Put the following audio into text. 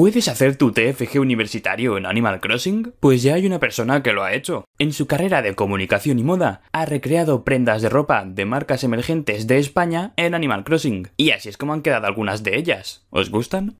¿Puedes hacer tu TFG universitario en Animal Crossing? Pues ya hay una persona que lo ha hecho. En su carrera de comunicación y moda, ha recreado prendas de ropa de marcas emergentes de España en Animal Crossing. Y así es como han quedado algunas de ellas. ¿Os gustan?